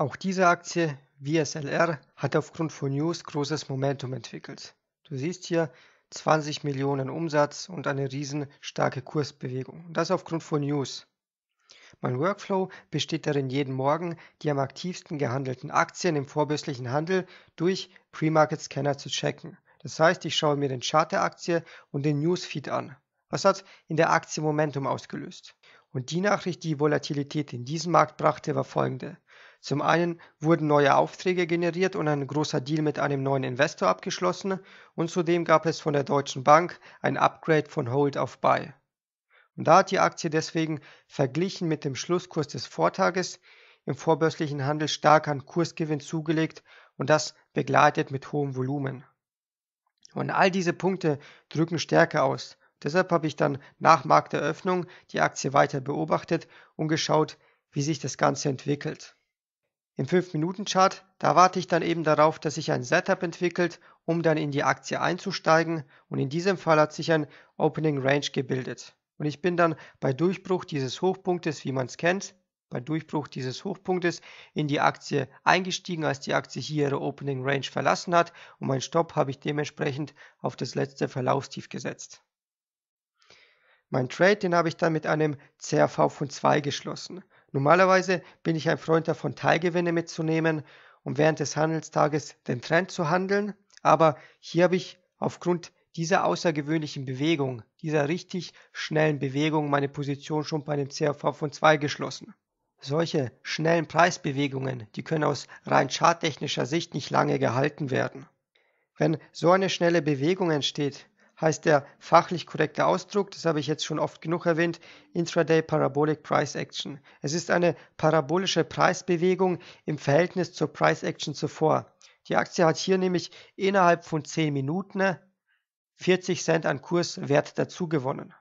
Auch diese Aktie VSLR, hat aufgrund von News großes Momentum entwickelt. Du siehst hier 20 Millionen Umsatz und eine riesenstarke starke Kursbewegung. Das aufgrund von News. Mein Workflow besteht darin, jeden Morgen die am aktivsten gehandelten Aktien im vorbürstlichen Handel durch Pre-Market Scanner zu checken. Das heißt, ich schaue mir den Chart der Aktie und den Newsfeed an. Was hat in der Aktie Momentum ausgelöst? Und die Nachricht, die Volatilität in diesen Markt brachte, war folgende. Zum einen wurden neue Aufträge generiert und ein großer Deal mit einem neuen Investor abgeschlossen und zudem gab es von der Deutschen Bank ein Upgrade von Hold auf Buy. Und da hat die Aktie deswegen verglichen mit dem Schlusskurs des Vortages im vorbörslichen Handel stark an Kursgewinn zugelegt und das begleitet mit hohem Volumen. Und all diese Punkte drücken Stärke aus. Deshalb habe ich dann nach Markteröffnung die Aktie weiter beobachtet und geschaut, wie sich das Ganze entwickelt. Im 5 minuten chart da warte ich dann eben darauf, dass sich ein Setup entwickelt, um dann in die Aktie einzusteigen und in diesem Fall hat sich ein Opening Range gebildet. Und ich bin dann bei Durchbruch dieses Hochpunktes, wie man es kennt, bei Durchbruch dieses Hochpunktes in die Aktie eingestiegen, als die Aktie hier ihre Opening Range verlassen hat und meinen Stopp habe ich dementsprechend auf das letzte Verlaufstief gesetzt. Mein Trade, den habe ich dann mit einem CRV von 2 geschlossen. Normalerweise bin ich ein Freund davon, Teilgewinne mitzunehmen, und während des Handelstages den Trend zu handeln, aber hier habe ich aufgrund dieser außergewöhnlichen Bewegung, dieser richtig schnellen Bewegung meine Position schon bei dem CRV von 2 geschlossen. Solche schnellen Preisbewegungen, die können aus rein charttechnischer Sicht nicht lange gehalten werden. Wenn so eine schnelle Bewegung entsteht, heißt der fachlich korrekte Ausdruck, das habe ich jetzt schon oft genug erwähnt, Intraday Parabolic Price Action. Es ist eine parabolische Preisbewegung im Verhältnis zur Price Action zuvor. Die Aktie hat hier nämlich innerhalb von 10 Minuten 40 Cent an Kurswert dazugewonnen.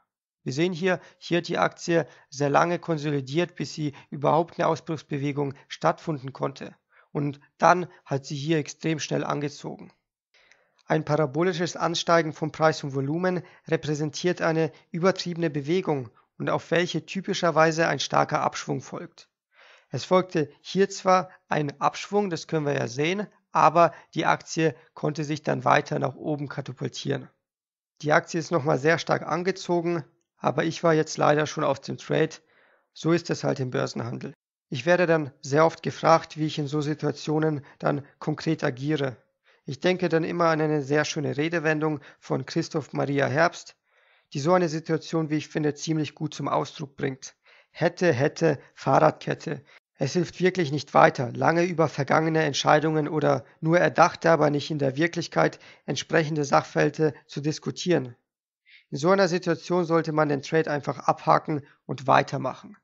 Wir sehen hier, hier die Aktie sehr lange konsolidiert, bis sie überhaupt eine Ausbruchsbewegung stattfinden konnte. Und dann hat sie hier extrem schnell angezogen. Ein parabolisches Ansteigen von Preis und Volumen repräsentiert eine übertriebene Bewegung und auf welche typischerweise ein starker Abschwung folgt. Es folgte hier zwar ein Abschwung, das können wir ja sehen, aber die Aktie konnte sich dann weiter nach oben katapultieren. Die Aktie ist nochmal sehr stark angezogen, aber ich war jetzt leider schon auf dem Trade. So ist es halt im Börsenhandel. Ich werde dann sehr oft gefragt, wie ich in so Situationen dann konkret agiere. Ich denke dann immer an eine sehr schöne Redewendung von Christoph Maria Herbst, die so eine Situation, wie ich finde, ziemlich gut zum Ausdruck bringt. Hätte, hätte, Fahrradkette. Es hilft wirklich nicht weiter, lange über vergangene Entscheidungen oder nur erdachte, aber nicht in der Wirklichkeit entsprechende Sachverhalte zu diskutieren. In so einer Situation sollte man den Trade einfach abhaken und weitermachen.